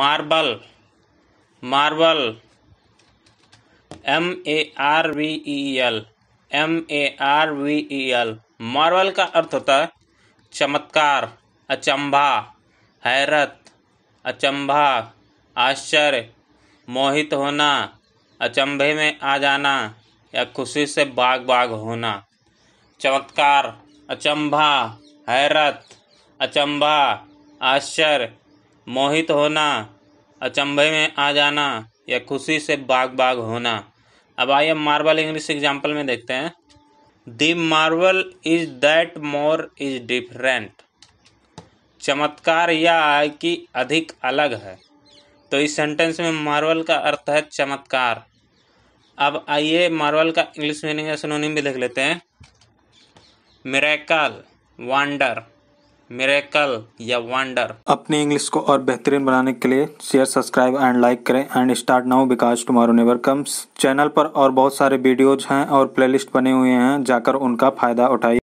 marble marble M A R V E L M A R V E L marble का अर्थ होता है चमत्कार अचंभा हैरत अचंभा आश्चर्य मोहित होना अचंभे में आ जाना या खुशी से बाग बाग होना चमत्कार अचंभा हैरत अचंभा आश्चर्य मोहित होना अचंभे में आ जाना या खुशी से बाग बाग होना अब आइए मार्बल इंग्लिश एग्जाम्पल में देखते हैं the marble is that more is different चमत्कार यह है कि अधिक अलग है तो इस सेंटेंस में मार्बल का अर्थ है चमत्कार अब आइए मार्बल का इंग्लिश मीनिंग या सिनोनिम भी देख लेते हैं मेरेकल वांडर मेरेकल या वंडर अपने इंग्लिश को और बेहतरीन बनाने के लिए शेयर सब्सक्राइब एंड लाइक करें and start now because tomorrow never comes channel पर और बहुत सारे वीडियोज हैं और प्लेलिस्ट बने हुए हैं जाकर उनका फायदा उठाइए